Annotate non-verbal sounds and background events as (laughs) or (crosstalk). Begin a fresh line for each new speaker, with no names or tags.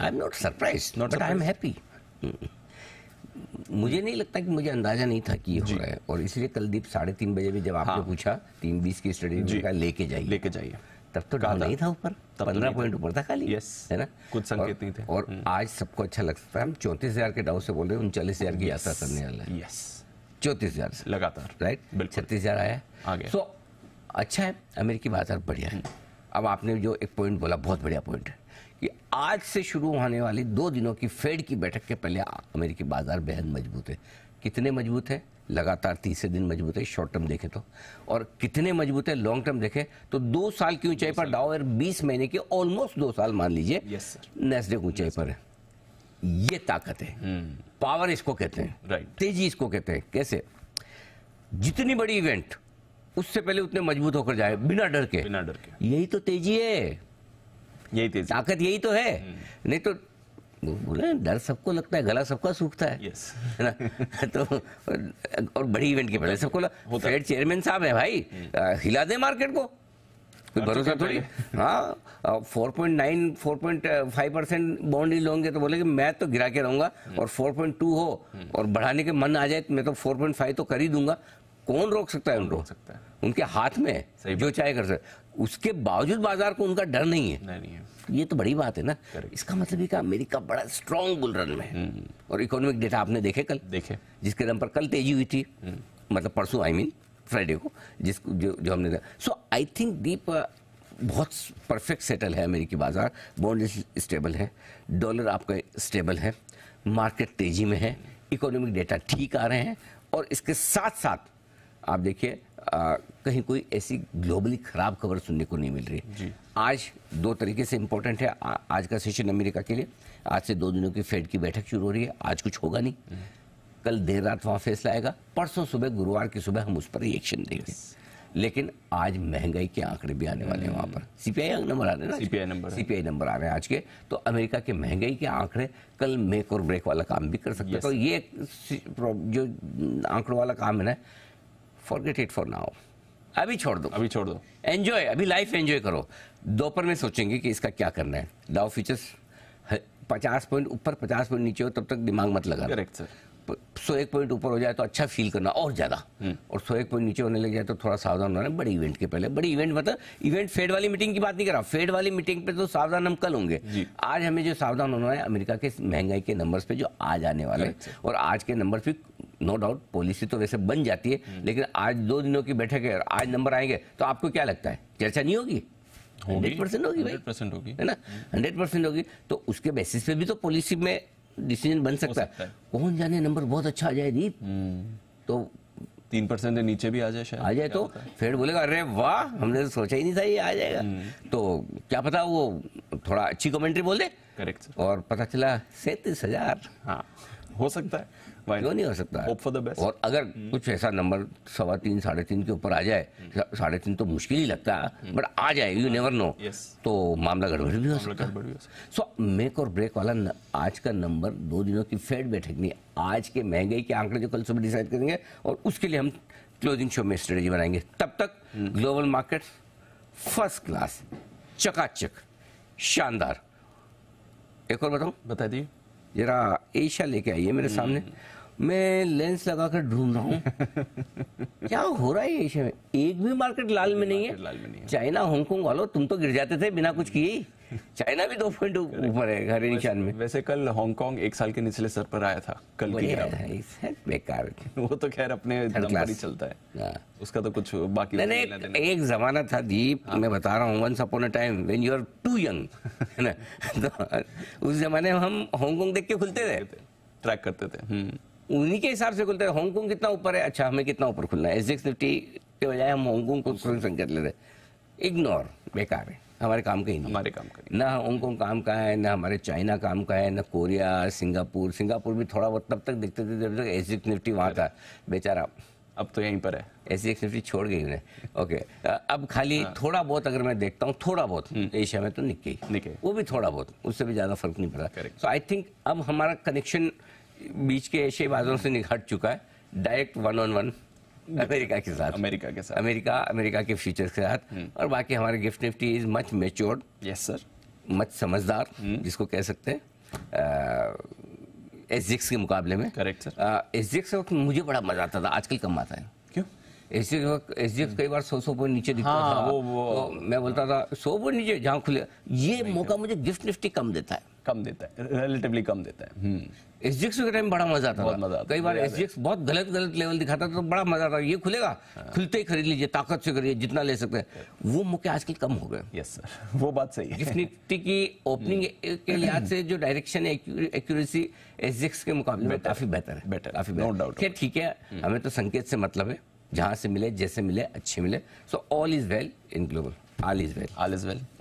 I am not surprise but I am happy मुझे नहीं लगता कि मुझे अंदाजा नहीं था कि ये हो रहा है और इसलिए कल दीप साढ़े तीन बजे भी जब आपने हाँ। पूछा तीन बीस की स्टडी लेके जाइए लेके जाइए तब तो डाउन नहीं था ऊपर तो पंद्रह पॉइंट ऊपर था खाली यस है ना कुछ संकेत नहीं थे और हम्म। आज सबको अच्छा लगता है हम चौंतीस हजार के डाउ से बोल रहे हैं उनचालीस हजार की यात्रा करने वाला है यस चौंतीस हजार लगातार राइट छत्तीस हजार आया सो अच्छा है अमेरिकी बाजार बढ़िया है हम्म। अब आपने जो एक पॉइंट बोला बहुत बढ़िया पॉइंट है कि आज से शुरू होने वाली दो दिनों की फेड की बैठक के पहले अमेरिकी बाजार बेहद मजबूत है कितने मजबूत है लगातार तीसरे दिन मजबूत है शॉर्ट टर्म देखें तो और कितने मजबूत है लॉन्ग टर्म देखें तो दो साल की ऊंचाई पर डाउर बीस महीने के ऑलमोस्ट दो साल मान लीजिए नेस्डेक ऊंचाई पर है ये ताकत है पावर हम्म। इसको कहते हैं राइट तेजी इसको कहते हैं कैसे जितनी बड़ी इवेंट उससे पहले उतने मजबूत होकर जाए बिना डर के बिना डर के यही तो तेजी है यही तेजी ताकत यही तो है हम्म। नहीं तो बोले डर सबको लगता है गला सबका सूखता है yes. (laughs) ना तो और बड़ी इवेंट के पहले सबको फेड चेयरमैन साहब है भाई हम्म। हिला दे मार्केट को कोई अच्छा, भरोसा थोड़ी (laughs) हाँ four point nine four point five percent bond ही लोगे तो बोले कि मैं तो गिरा के रहूंगा हम्म। और फोर पॉइंट टू हो और बढ़ाने के मन आ जाए तो मैं तो फोर पॉइंट फाइव तो कर ही दूंगा कौन रोक सकता है उनको रोक सकता है उनके हाथ में है जो चाहे कर सकते उसके बावजूद बाजार को उनका डर नहीं है नहीं है ये तो बड़ी बात है ना इसका मतलब ये अमेरिका बड़ा स्ट्रांग बुलरन में हम्म। और इकोनॉमिक डेटा आपने देखे कल देखे जिसके दम पर कल तेजी हुई थी हम्म। मतलब परसों आई मीन फ्राइडे को जिस जो जो हमने सो आई थिंक दीप बहुत परफेक्ट सेटल है अमेरिकी बाजार बॉन्ड स्टेबल है डॉलर आपका स्टेबल है मार्केट तेजी में है इकोनॉमिक डेटा ठीक आ रहे हैं और इसके साथ साथ आप देखिए कहीं कोई ऐसी ग्लोबली खराब खबर सुनने को नहीं मिल रही आज दो तरीके से इम्पोर्टेंट है आ, आज का सेशन अमेरिका के लिए आज से दो दिनों की फेड की बैठक शुरू हो रही है आज कुछ होगा नहीं, हम्म। कल देर रात वहाँ फैसला आएगा परसों सुबह गुरुवार की सुबह हम उस पर रिएक्शन देंगे लेकिन आज महंगाई के आंकड़े भी आने वाले हैं वहाँ पर सीपीआई हम्म। नंबर आ रहे हैं सीपीआई नंबर सीपीआई नंबर आ रहे हैं आज के तो अमेरिका के महंगाई के आंकड़े कल मेक और ब्रेक वाला काम भी कर सकते हैं तो ये जो आंकड़ों वाला काम है ना फॉरगेट इट फॉर नाउ अभी छोड़ दो अभी छोड़ दो एंजॉय अभी लाइफ एंजॉय करो दोपहर में सोचेंगे कि इसका क्या करना है डाउ फीचर्स पचास पॉइंट ऊपर पचास पॉइंट नीचे हो तब तक दिमाग मत लगा करेक्ट सौ एक पॉइंट ऊपर हो जाए तो अच्छा फील करना और ज़्यादा हम्म। और सौ एक पॉइंट नीचे होने लग जाए तो थोड़ा सावधान होना है बड़े इवेंट के पहले बड़ी इवेंट मतलब इवेंट फेड वाली मीटिंग की बात नहीं कर रहा फेड वाली मीटिंग पे तो सावधान हम कल होंगे आज हमें जो सावधान होना है अमेरिका के महंगाई के नंबर पे जो आज आने वाले और आज के नंबर भी नो डाउट पॉलिसी तो वैसे बन जाती है हम्म। लेकिन आज दो दिनों की बैठक है आज नंबर आएंगे तो आपको क्या लगता है चर्चा नहीं होगी हंड्रेड परसेंट होगी हंड्रेड परसेंट होगी है ना हंड्रेड परसेंट होगी तो उसके बेसिस पे भी तो पॉलिसी में डिसीजन बन सकता, सकता है कौन जाने नंबर बहुत अच्छा आ जाए दीप हम्म। तो तीन परसेंट नीचे भी आ जाए शायद आ जाए तो फिर बोलेगा अरे वाह हमने तो सोचा ही नहीं था ये आ जाएगा हम्म। तो क्या पता वो थोड़ा अच्छी कमेंट्री बोल दे करेक्ट और पता चला सैतीस हजार हाँ हो सकता है Why? क्यों नहीं हो सकता है? फॉर द बेस्ट और अगर hmm. कुछ ऐसा नंबर सवा तीन साढ़े तीन के ऊपर आ जाए hmm. साढ़े तीन तो मुश्किल ही लगता है hmm. बट आ जाए यू नेवर नो तो मामला गड़बड़ भी हो सकता है सो मेक और ब्रेक वाला आज का नंबर दो दिनों की फेड बैठक नहीं आज के महंगाई के आंकड़े जो कल सुबह डिसाइड करेंगे और उसके लिए हम क्लोजिंग शो में स्ट्रेटेजी बनाएंगे तब तक ग्लोबल मार्केट फर्स्ट क्लास चकाचक शानदार एक और बताऊं बता दिए जरा एशिया लेके आइए मेरे हम्म। सामने मैं लेंस लगाकर ढूंढ रहा हूँ (laughs) क्या हो रहा है एशिया में एक भी मार्केट लाल में नहीं है चाइना हांगकॉन्ग वालों तुम तो गिर जाते थे बिना कुछ किए (laughs) चाइना भी दो पॉइंट ऊपर है हरे निशान में वैसे कल हांगकॉन्ग एक साल के निचले सर पर आया था कल की बेकार (laughs) वो तो खैर अपने ही चलता है हाँ। उसका तो कुछ बाकी एक जमाना था दीप हाँ। मैं बता रहा हूँ once upon a time when you are billion (laughs) है ना तो उस जमाने में हम हांगकॉन्ग देख के खुलते थे ट्रैक करते थे हम्म। उन्हीं के हिसाब से खुलते थे हांगकॉन्ग कितना ऊपर है अच्छा हमें कितना ऊपर खुलना है एस एक्स निफ्टी के बजाय हम हांगकॉन्ग को कर लेते इग्नोर बेकार है हमारे काम का ही नहीं हमारे काम का ना हांगकॉन्ग काम का है ना हमारे चाइना काम का है ना कोरिया सिंगापुर सिंगापुर भी थोड़ा बहुत तब तक देखते थे जब तक एस एक्स निफ्टी वहाँ था बेचारा अब तो यहीं पर है एस सी छोड़ गई उन्हें ओके अब खाली हाँ। थोड़ा बहुत अगर मैं देखता हूँ थोड़ा बहुत एशिया हम्म। में तो निक्की निके वो भी थोड़ा बहुत उससे भी ज़्यादा फर्क नहीं पड़ा सो आई थिंक अब हमारा कनेक्शन बीच के एशियाई बाजारों से निखट चुका है direct one on one America के साथ अमेरिका के साथ अमेरिका अमेरिका के फ्यूचर के साथ हम्म। और बाकी हमारे gift Nifty is much matured yes sir much समझदार हम्म। जिसको कह सकते हैं एसजिक्स के मुकाबले में करेक्ट सर एसजिक्स के वक्त मुझे बड़ा मजा आता था आजकल कम आता है क्यों हम्म। कई बार सौ सौ पॉइंट नीचे दिखता हाँ, था वो, वो, तो मैं बोलता था सौ पॉइंट नीचे जहाँ खुले ये मौका मुझे गिफ्ट निफ्टी कम देता है कम देता है रिलेटिवली कम देता है हम्म। एसजीएक्स के टाइम बड़ा मजा आता था कई बार एसजीएक्स बहुत गलत गलत लेवल दिखाता था तो बड़ा मजा आता ये खुलेगा हाँ। खुलते ही खरीद लीजिए ताकत से करिए जितना ले सकते हैं वो मौके आजकल कम हो गए यस सर (laughs) वो बात सही है निफ्टी की ओपनिंग हम्म। के लिहाज से जो डायरेक्शन है एक्यूरेसी एसजीएक्स के मुकाबले में काफी बेहतर है बेटर काफी नो डाउट ठीक है हम्म। हमें तो संकेत से मतलब है जहां से मिले जैसे मिले अच्छे मिले so all is well in global all is well all is well